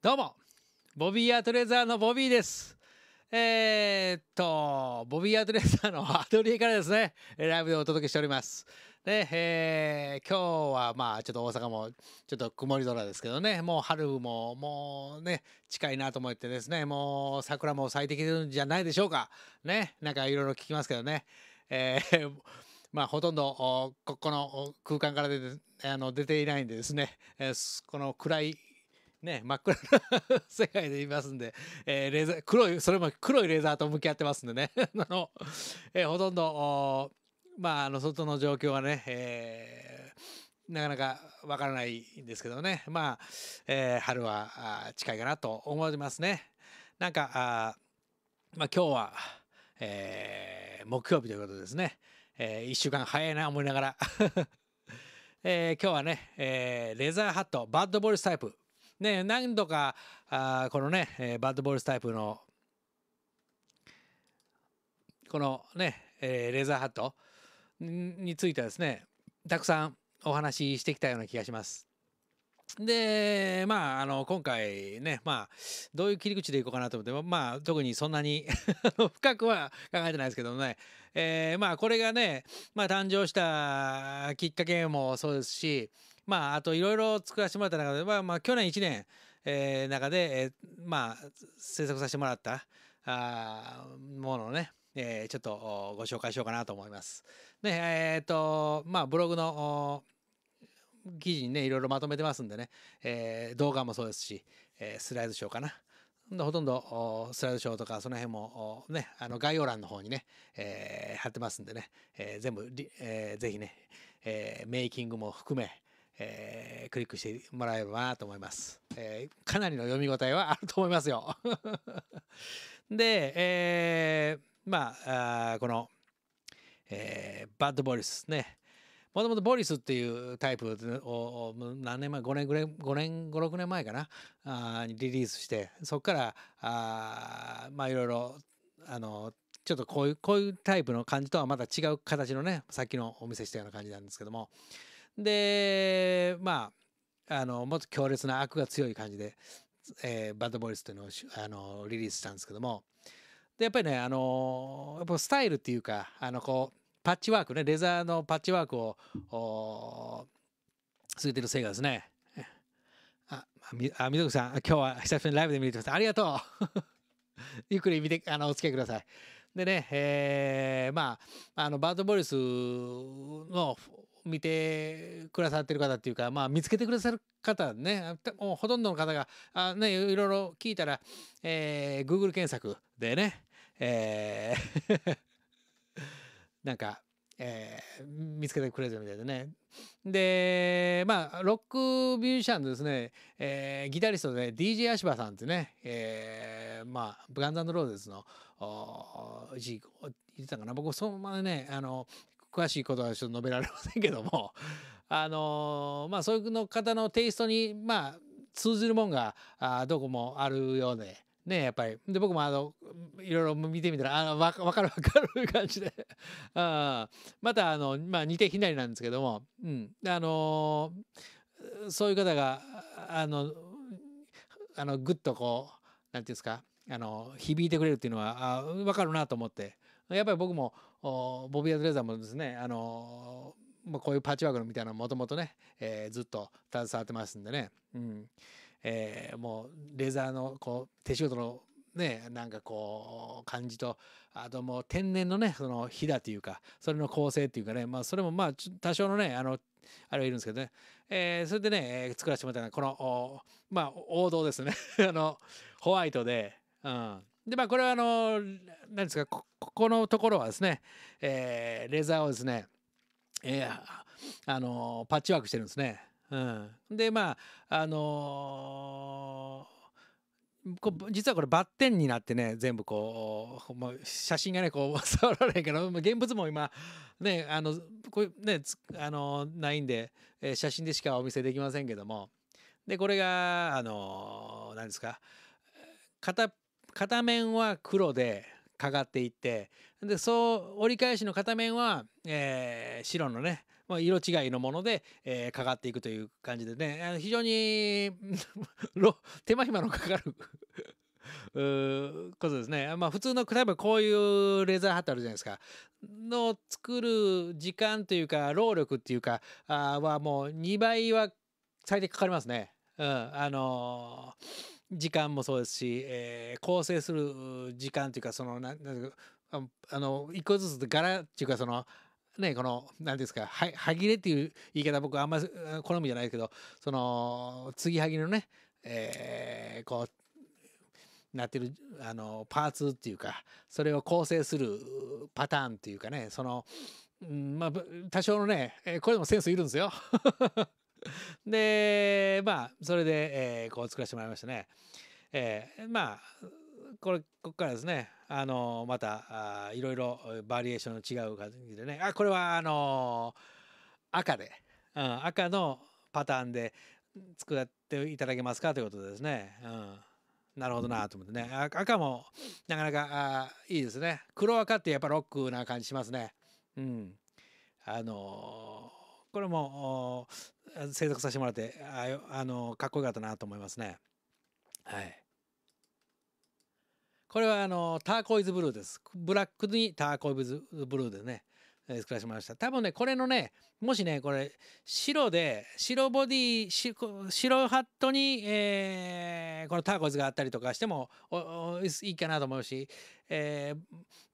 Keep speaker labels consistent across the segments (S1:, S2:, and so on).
S1: どうもボビーアートレーザーのボビーです。えー、っと、ボビーアートレーザーのアトリエからですね、ライブでお届けしております。で、えー、今日はまあちょっと大阪もちょっと曇り空ですけどね、もう春ももうね、近いなと思ってですね、もう桜も咲いてきてるんじゃないでしょうか。ね、なんかいろいろ聞きますけどね。えー まあ、ほとんどここの空間から出てあの出ていないんでですね、えー、この暗いね、真っ暗な 世界でいますんで、えー、レーザー黒いそれも黒いレーザーと向き合ってますんでね あの、えー、ほとんどまあ、あの外の状況はね、えー、なかなかわからないんですけどねまあ、えー、春は近いかなと思いますね。なんかあ、まあ、今日は、えー、木曜日ということですね、えー、1週間早いな思いながら えー、今日はね、えー、レザーハットバッドボイスタイプね、何度か、あこのね、えー、バッドボールスタイプの、このね、えー、レーザーハットについてはですね、たくさんお話ししてきたような気がします。で、まあ、あの、今回ね、まあ、どういう切り口でいこうかなと思って、まあ、特にそんなに 深くは考えてないですけどもね、えー、まあ、これがね、まあ、誕生したきっかけもそうですし、まあ、あといろいろ作らせてもらった中で、まあ、まあ、去年1年、えー、中で、えー、まあ、制作させてもらったあものをね、えー、ちょっとご紹介しようかなと思います。で、えっ、と、まあ、ブログの記事にね、いろいろまとめてますんでね、えー、動画もそうですし、えー、スライドショーかな。ほとんどスライドショーとかその辺もね、あの概要欄の方にね、えー、貼ってますんでね、えー、全部、えー、ぜひね、えー、メイキングも含め、えー、クリックしてもらえればなと思います。えー、かなりの読み応えはあると思いますよ。で、えー、まああこの、えー、バッドボリスね。もともとボリスっていうタイプを何年前5年ぐらい5年56年前かなあにリリースしてそこからあまあいろいろあのちょっとこういうこういうタイプの感じとはまた違う形のねさっきのお見せしたような感じなんですけどもでまああのもっと強烈な悪が強い感じで、えー、バッドボイスというのをあのリリースしたんですけどもでやっぱりねあのやっぱスタイルっていうかあのこうパッチワークねレザーのパッチワークを続いてるせいがですねあみあ口さん今日は久しぶりにライブで見れてますありがとう ゆっくり見てあのお付き合いください。でね、えー、まあ、あの、バードボリスの見てくださってる方っていうか、まあ、見つけてくださる方ねもうほとんどの方があ、ね、いろいろ聞いたら、えー、Google 検索でね、えー なんか、えー、見つけてくれるみたいでねでまあロックミュージシャンですね、えー、ギタリストで、ね、DJ 足場さんってね、えー、まあブガンザンドローゼズのお一時言ってたかな僕そのままねあの詳しいことはちょっと述べられませんけども、あのー、まあ、そういうの方のテイストに、まあ、通じるもんがあどこもあるようで。ねやっぱりで僕もあのいろいろ見てみたらあ分かる分かる感じであ またあの、まあ、似て非なりなんですけども、うんあのー、そういう方があのあのグッとこう何て言うんですかあの響いてくれるっていうのはあ分かるなと思ってやっぱり僕もボビー・アドレザーもですね、あのまあ、こういうパッチワークのみたいなのもともとね、えー、ずっと携わってますんでね、うんえー、もうレザーのこう手仕事のねなんかこう感じとあともう天然のねそのひだというかそれの構成っていうかねまあそれもまあ多少のねあのあれはいるんですけどね、えー、それでね、えー、作らせてもらったのはこのまあ王道ですね あのホワイトで、うん、でまあこれはあの何ですかここのところはですね、えー、レザーをですね、えー、あのパッチワークしてるんですね。うん、でまああのー実はこれバッテンになってね全部こう、写真がねこう 触らないけど現物も今ねあのこねあのないんで、え写真でしかお見せできませんけどもでこれがあの何ですか片っ片面は黒でかかっていってでそう折り返しの片面は、えー、白のねま色違いのもので、えー、かかっていくという感じでねあの非常に 手間暇のかかる うことですね。まあ普通の例えばこういうレザーハットあるじゃないですか。の作る時間というか労力っていうかあはもう2倍は最低かかりますね。うん、あのー時間もそうですし、えー、構成する時間というかそのなんあの一個ずつ柄っていうかそのねこの何ですかは切れっていう言い方僕あんまり好みじゃないですけどその継ぎはぎれのね、えー、こうなってるあのパーツっていうかそれを構成するパターンっていうかねその、うん、まあ多少のねこれでもセンスいるんですよ でまあそれで、えー、こう作らせてもらいましたね。えー、まあこれここからですねあのまたいろいろバリエーションの違う感じでねあこれはあの赤で、うん、赤のパターンで作っていただけますかということですね。うんなるほどなと思ってね赤もなかなかあいいですね黒赤ってやっぱロックな感じしますねうんあのーこれも制作させてもらってああのかっこよかったなと思いますね。はい、これはあのターコイズブルーです。ブラックにターコイズブルーでね作らせてもらいました多分ねこれのねもしねこれ白で白ボディ白ハットに、えー、このターコイズがあったりとかしてもいいかなと思うし、え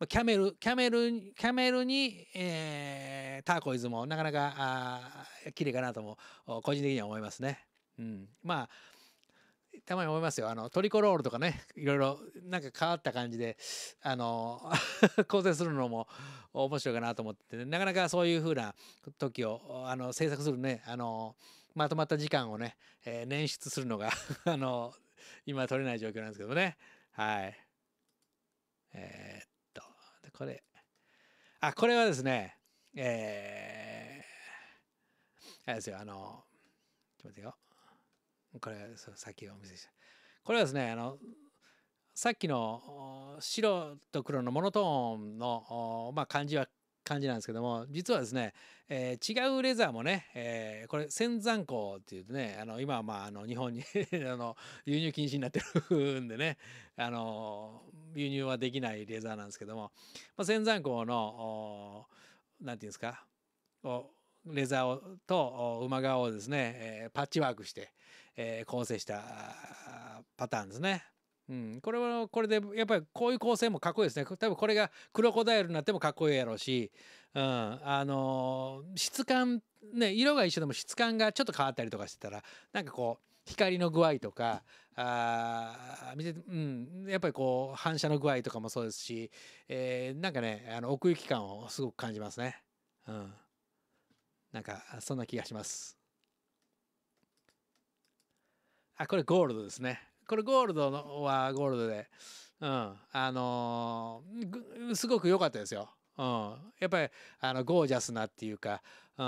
S1: ー、キャメルキャメルキャメルに、えー、ターコイズもなかなかあ綺麗かなとも個人的には思いますね。うん、まあたまに思いますよあのトリコロールとかね いろいろなんか変わった感じであの 構成するのも面白いかなと思って、ね、なかなかそういうふうな時をあの制作するねあのまとまった時間をね、えー、捻出するのが あの今取れない状況なんですけどねはいえー、っとこれあこれはですねえー、あれですよあのちょっと待ってよこれさっきお見せしたこれはですねあのさっきの白と黒のモノトーンの、まあ、感じは感じなんですけども実はですね、えー、違うレザーもね、えー、これ仙山港っていうねあの今はまああの日本に あの輸入禁止になってるんでねあの輸入はできないレザーなんですけども、まあ、仙山港のおなんていうんですかレザーをとお馬側をですね、えー、パッチワークして、え構成したパターンですね。うん、これはこれでやっぱりこういう構成もかっこいいですね多分これがクロコダイルになってもかっこいいやろうし、うんあのー、質感、ね、色が一緒でも質感がちょっと変わったりとかしてたらなんかこう光の具合とかあ見て、うん、やっぱりこう反射の具合とかもそうですし、えー、なんかねあの奥行き感をすごく感じますね。うん、なんかそんな気がします。あこれゴールドですねこれゴールドのはゴールドで、うん、あのー、すごく良かったですよ。うん、やっぱりあのゴージャスなっていうか、う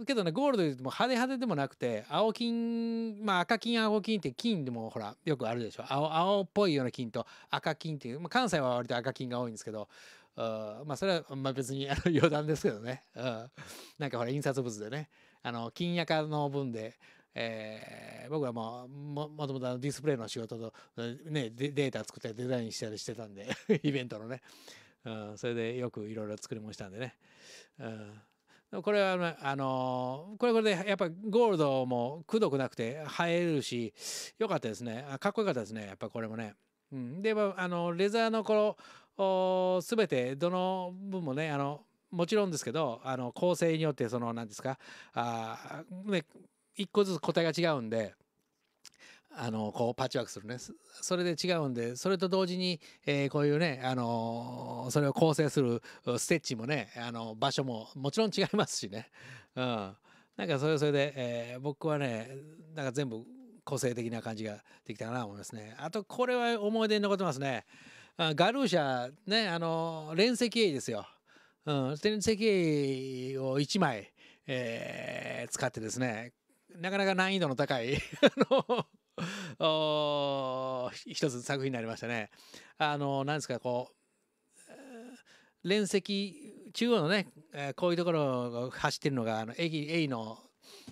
S1: ん、けどねゴールドでも派手派手でもなくて青金まあ赤金青金って金でもほらよくあるでしょ青青っぽいような金と赤金っていう、まあ、関西は割と赤金が多いんですけど、うん、まあそれは、まあ、別にあの余談ですけどね、うん、なんかほら印刷物でねあの金赤の分でえー、僕はまあももともとディスプレイの仕事と、ね、データ作ったりデザインしたりしてたんで イベントのね、うん、それでよくいろいろ作りましたんでね、うん、これはあのこれこれでやっぱゴールドもくどくなくて映えるしよかったですねかっこよかったですねやっぱこれもね。うん、で、まあ、あのレザーのこの全てどの分もねあのもちろんですけどあの構成によってその何ですかあ、ね、一個ずつ答えが違うんであのこうパッチワークするねそれで違うんでそれと同時に、えこういうね、あのそれを構成するステッチもね、あの場所ももちろん違いますしね、うん、なんかそれそれで、え僕はねなんか全部個性的な感じができたかなと思いますねあとこれは思い出に残ってますねガルーシャねあの連石絵ですよ、うん、連石絵を1枚、え使ってですねなかなか難易度の高い 一つ作品になりましたね。あのなんですかこう連席中央のね、えこういうところを走ってるのがあのエイの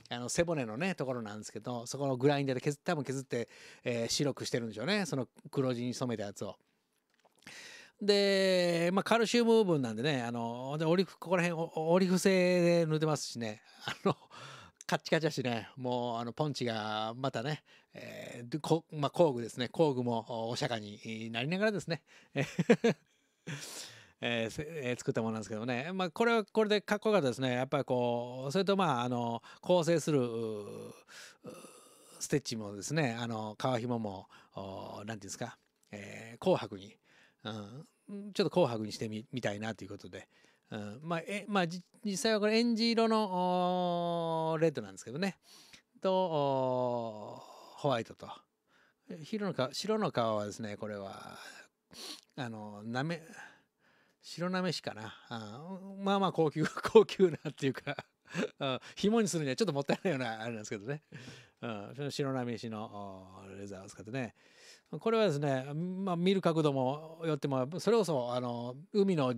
S1: あの背骨のねところなんですけどそこのグラインダーで削多分削って、えー、白くしてるんでしょうねその黒地に染めたやつを。で、まあ、カルシウム分なんでねあのでオリここら辺オリフ製で塗ってますしねあのカッチカチだしね、もうあのポンチがまたね、えーこまあ、工具ですね、工具もお釈迦になりながらですね、えー、えー、作ったものなんですけどね、まあ、これはこれでかっこよかったですね、やっぱりこう、それとまあ、あの構成するステッチもですね、あの革ひも、何て言うんですか、え紅白に、うん、ちょっと紅白にしてみたいなということで、まあ、えまあ、実際はこれ、エンジ色のレッドなんですけどね。と、ホワイトと。白の皮白の皮はですね、これは、あの、なめ、白なめしかな。あまあまあ高級、高級なっていうか紐にするにはちょっともったいないようなあれなんですけどね。うん、白なめしのレザーを使ってね。これはですね、まあ、見る角度もよってもそれこそあの海の、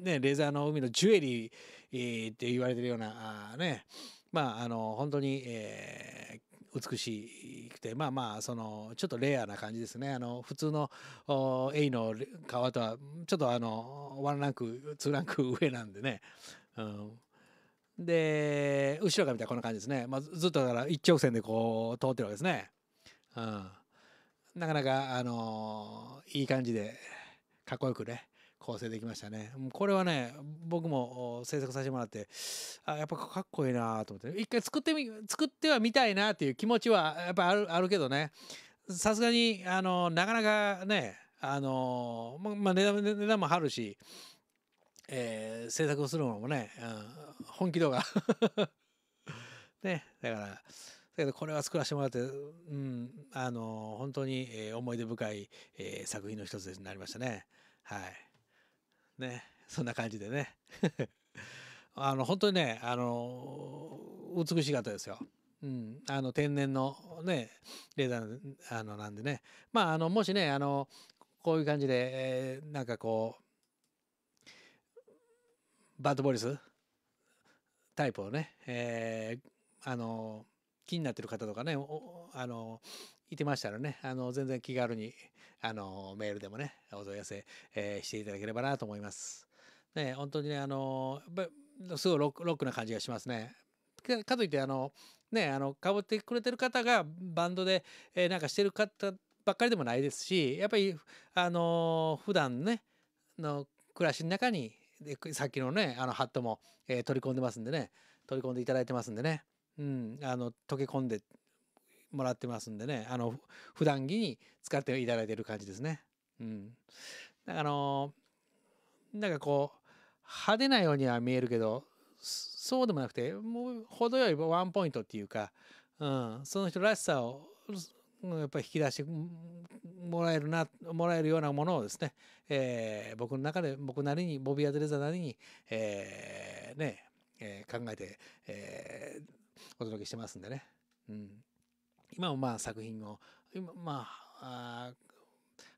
S1: ね、レーザーの海のジュエリーって言われてるようなあねまああの本当に、えー、美しくてまあまあそのちょっとレアな感じですねあの普通のエイの川とはちょっとあのワンランクツーランク上なんでね、うん、で後ろから見たらこんな感じですね、まあ、ずっとだから一直線でこう通ってるわけですね、うん、なかなか、あのー、いい感じで、かっこよくね、構成できましたね。これはね、僕も制作させてもらって、あ、やっぱかっこいいなと思って、一回作ってみ、作ってはみたいなっていう気持ちはやっぱある、あるけどね、さすがに、あの、なかなかね、あの、まあ、値段、値段も張るし、えー、制作するのもね、うん、本気度が ね、だから、けどこれは作らせてもらって、うん、あの本当に、え思い出深い、え作品の一つになりましたね。はい。ね、そんな感じでね。あの本当にね、あの美しかったですよ。うん、あの天然のねレーダーあのなんでねまああのもしねあのこういう感じで、えー、なんかこうバッドボリスタイプをね、えー、あの気になってる方とかねあのいてましたらねあの全然気軽にあのメールでもねお問い合わせ、えー、していただければなと思います。ね本当にねあのすごいロックな感じがしますね。かといってあのねあのかぶってくれてる方がバンドで、えー、なんかしてる方ばっかりでもないですしやっぱりあの普段ねの暮らしの中にでさっきのねあのハットも、えー、取り込んでますんでね取り込んでいただいてますんでねうん、あの溶け込んでもらってますんでねあの普段着に使っていただいてる感じですね。うん、あのなんかこう派手なようには見えるけどそうでもなくてもう程よいワンポイントっていうか、うん、その人らしさをやっぱり引き出してもらえるなもらえるようなものをですね、えー、僕の中で僕なりにボビー・アデレザーなりに、えー、ねえー、考えて、えー、お届けしてますんでね。うん、今もまあ作品を、今まあ、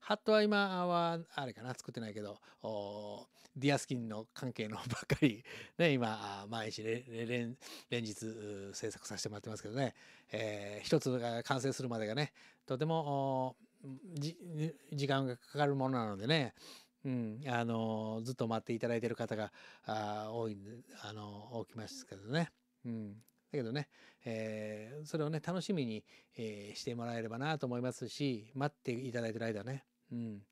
S1: ハットは今はあれかな作ってないけどディアスキンの関係のばっかり、ね、今毎日連日制作させてもらってますけどね、えー、一つが完成するまでがねとても時間がかかるものなのでね、うん、あのずっと待っていただいてる方が多いあの多きますけどね。うんけどね、えー、それをね楽しみに、えー、してもらえればなと思いますし待っていただいてる間ね。うん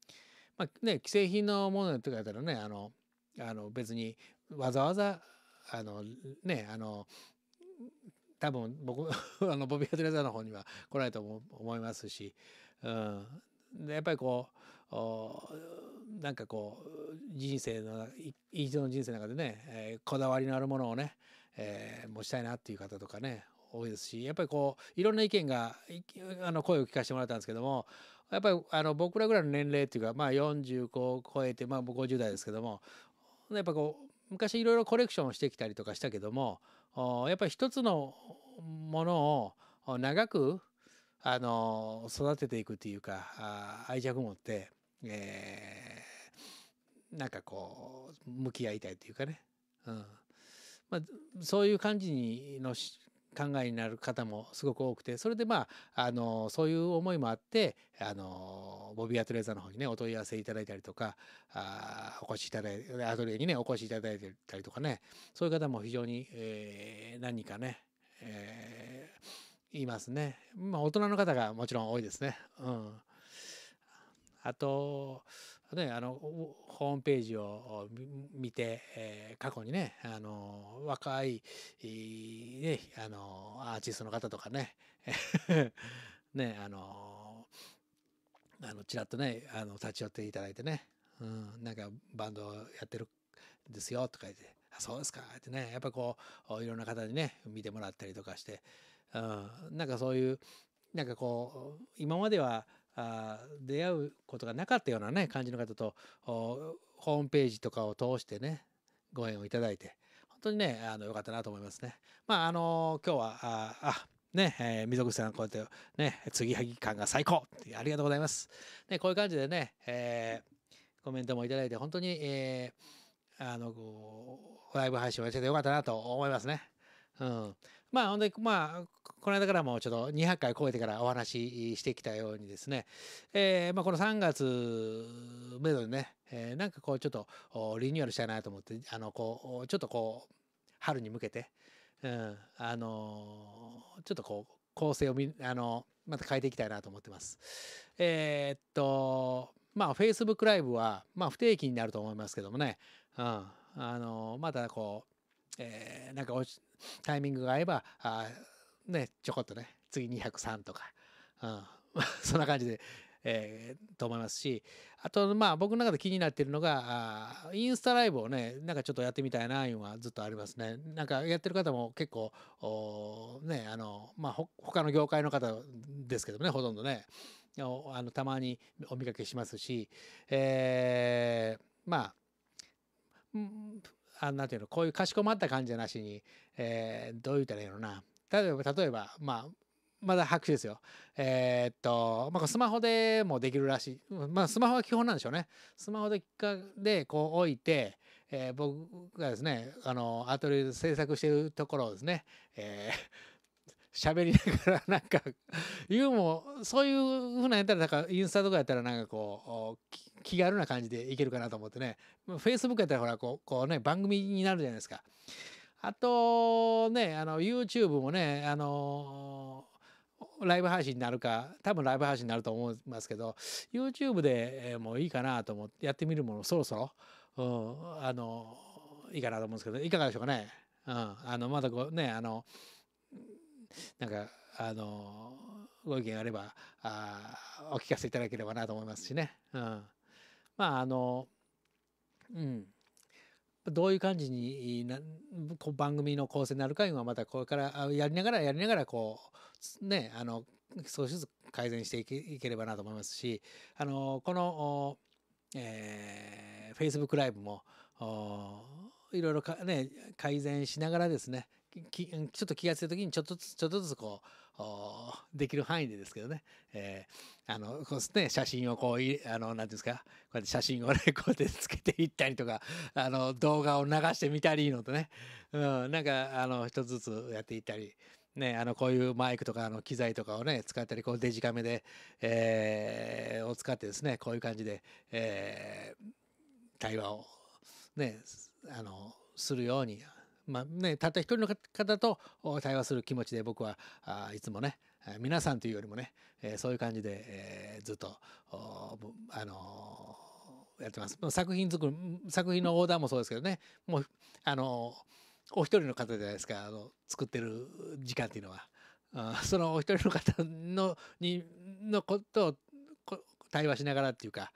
S1: まあね、既製品のものとかやったらねあのあの別にわざわざあのねあの多分僕 あのボビー・アドレザーの方には来ないと思いますし、うん、やっぱりこうおなんかこう人生の一度の人生の中でね、えー、こだわりのあるものをね、えー、持ちたいなっていう方とかね多いですしやっぱりこういろんな意見があの声を聞かせてもらったんですけどもやっぱりあの僕らぐらいの年齢っていうか、まあ、40を超えて、まあ、50代ですけどもやっぱこう昔いろいろコレクションをしてきたりとかしたけどもやっぱり一つのものを長くあの育てていくっていうか愛着持って、えー、なんかこう向き合いたいというかね。うんまあ、そういう感じにの考えになる方もすごく多くてそれでまああのそういう思いもあってあのボビーアトレーザーの方にねお問い合わせいただいたりとかあお越しいただいてアトレにねお越しいただいてたりとかねそういう方も非常に、えー、何かね、えー、いますね。まあ、大人の方がもちろん多いですね。うん、あとね、あのホームページを見て、えー、過去にねあの若い、ね、あのアーティストの方とかね ねあのあのちらっとねあの立ち寄っていただいてね、うん、なんかバンドやってるんですよとか言って「あそうですか」ってねやっぱこういろんな方にね見てもらったりとかして、うん、なんかそういうなんかこう今まではあ出会うことがなかったようなね感じの方とホームページとかを通してねご縁をいただいて本当にねあのよかったなと思いますね。まああの今日はああね、えー、溝口さん、こうやって、ね、継ぎはぎ感が最高ってありがとうございます。ね、こういう感じでね、えー、コメントもいただいて、本当に、えー、あの、ライブ配信をしててよかったなと思いますね。うん。まあ、本当に、まあ、この間からもちょっと200回超えてからお話ししてきたようにですね、えー、まあ、この3月目どにね、えー、なんかこうちょっとリニューアルしたいなと思って、あの、こう、ちょっとこう、春に向けて、うん、あのー、ちょっとこう、構成をみ、あのー、また変えていきたいなと思ってます。えー、っと、まあ、Facebook ライブは、まあ、不定期になると思いますけどもね、うん、あのまたこう、えー、なんかタイミングが合えばあね、ちょこっとね、次203とか、うん、そんな感じで、えー、と思いますし、あと、まあ、僕の中で気になってるのが、インスタライブをね、なんかちょっとやってみたいな、いうのはずっとありますね。なんかやってる方も結構、ね、あの、まあ、他の業界の方ですけどね、ほとんどね、あのたまにお見かけしますし、えー、まあ、あなんていうの、こういうかしこまった感じなしに、えー、どう言ったらいいのな、例えば、例えば、まあ、まだ白紙ですよ。えー、っと、まあ、スマホでもできるらしい。まあ、スマホは基本なんでしょうね。スマホででこう置いて、えー、僕がですね、あの、アトリエで制作してるところをですね、え喋、りながらなんか言うもそういうふうなやったらなんかインスタとかやったらなんかこう気軽な感じでいけるかなと思ってねフェイスブックやったらほらこうこうね番組になるじゃないですかあとねあの YouTube もねあのライブ配信になるか多分ライブ配信になると思いますけど YouTube でもういいかなと思ってやってみるものそろそろ、うん、あのいいかなと思うんですけどいかがでしょうかね、うん、あのまだこうねあのなんかあのご意見あればあお聞かせいただければなと思いますしね、うん、まああのうんどういう感じにな番組の構成になるか今またこれからやりながらやりながらこうねあの少しずつ改善していければなと思いますしあのこの、えー、Facebook ライブもいろいろか、ね、改善しながらですねちょっと気が付いた時にちょっとずつちょっとずつこうできる範囲でですけどね、えー、あのこうね写真をこうあのなんてうんですかこうやって写真をね こうやってつけていったりとかあの動画を流してみたりのとね、うん、なんかあの一つずつやっていったり。ね、あのこういうマイクとかあの機材とかをね使ったりこうデジカメで、えー、を使ってですねこういう感じで、えー、対話をねあのするようにまあね、たった一人の方と対話する気持ちで僕はいつもね皆さんというよりもね、えー、そういう感じで、えー、ずっとあのー、やってます作品作る作品のオーダーもそうですけどねもうあのー、お一人の方じゃないですかあの作ってる時間っていうのはそのお一人の方のにのことを対話しながらっていうか、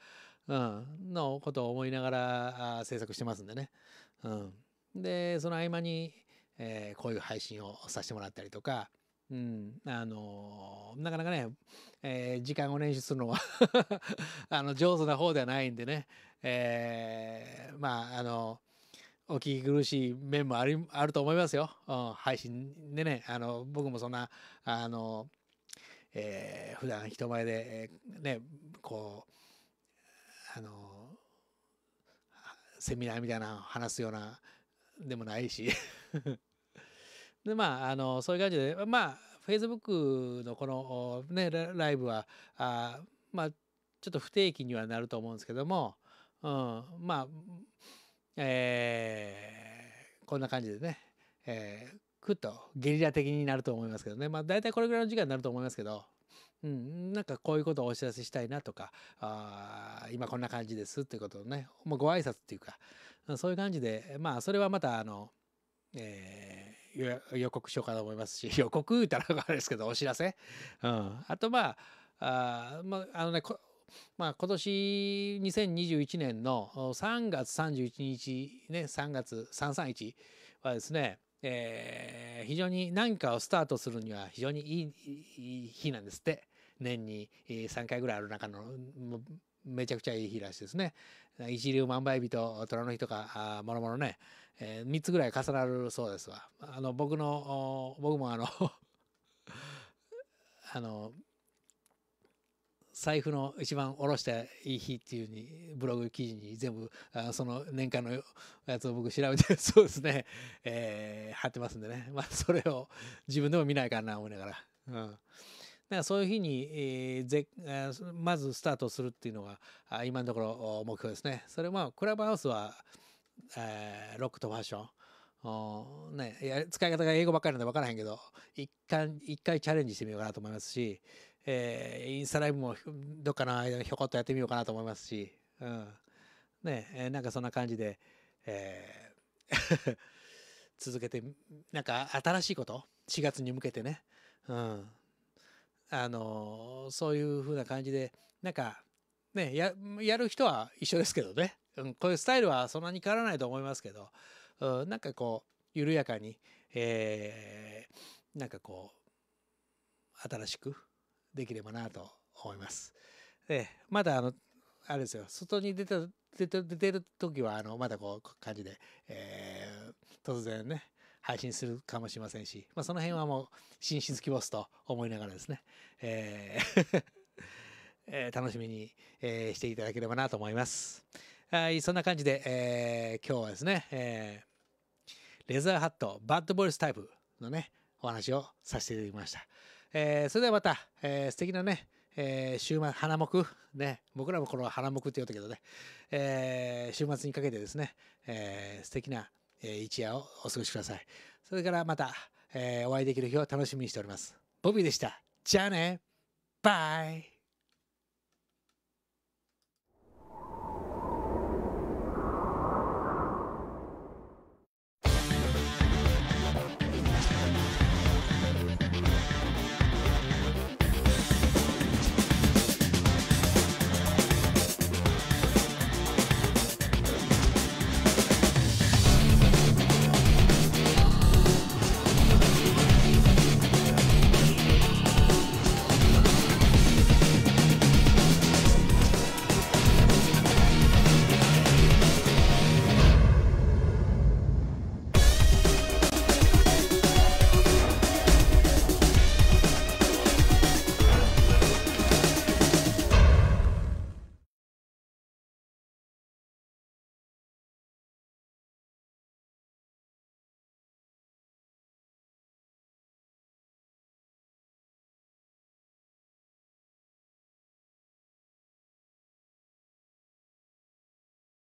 S1: うん、のことを思いながら制作してますんでね。うんでその合間に、えー、こういう配信をさせてもらったりとか、うん、あのー、なかなかね、えー、時間を練習するのは あの上手な方ではないんでね、えー、まああのお聞き苦しい面もありあると思いますよ、うん、配信でねあの僕もそんなあの、えー、普段人前で、えー、ねこうあのセミナーみたいな話すようなでもないし でまああのそういう感じでまあ Facebook のこのねライブはあまあちょっと不定期にはなると思うんですけども、うん、まあえー、こんな感じでね、えー、くっとゲリラ的になると思いますけどねまあ大体これぐらいの時間になると思いますけど。うん、なんかこういうことをお知らせしたいなとかあ今こんな感じですっていうことをね、まご挨拶っていうかそういう感じでまあそれはまたあの、えー、予告しようかと思いますし予告言ったらあれですけどお知らせ、うん、あとまああまああのねまあ、今年2021年の3月31日ね3月331はですね、えー、非常に何かをスタートするには非常にいい日なんですって年に3回ぐらいある中のめちゃくちゃいい日らしいですね。一流万倍日と虎の日とかもろもろね、えー、3つぐらい重なるそうですわ。あの僕の僕もあの あの財布の一番下ろしたいい日っていうにブログ記事に全部あその年間のやつを僕調べてそうですね、えー、貼ってますんでね、まあ、それを自分でも見ないかな思いながら。うんからそういう日に、えー、ぜまずスタートするっていうのが今のところ目標ですね。それもクラブハウスは、えー、ロックとファッションおね、や使い方が英語ばっかりなんで分からへんけど一回一回チャレンジしてみようかなと思いますし、えー、インスタライブもどっかの間ひょこっとやってみようかなと思いますし、うんねえー、なんかそんな感じで、えー 続けてなんか新しいこと4月に向けてね、うん、あのそういう風な感じでなんかねやる人は一緒ですけどね、うん、こういうスタイルはそんなに変わらないと思いますけど、うん、なんかこう緩やかに、えー、なんかこう新しくできればなと思います。でまだあのあれですよ外に出て出てる時はあのまだこう感じで、えー、突然ね配信するかもしれませんし、まあ、その辺はもう、紳士ずきボスと思いながらですね、えー 楽しみに、えー、していただければなと思います。はい、そんな感じで、えー、今日はですね、えー、レザーハット、バッドボイスタイプのね、お話をさせていただきました。えー、それではまた、えー、素敵なね、えー、週末、花木、ね、僕らもこの花木って言うたけどね、えー、週末にかけてですね、えー、素敵なえ一夜をお過ごしください。それからまた、えお会いできる日を楽しみにしております。ボビーでした。じゃあね。バイ。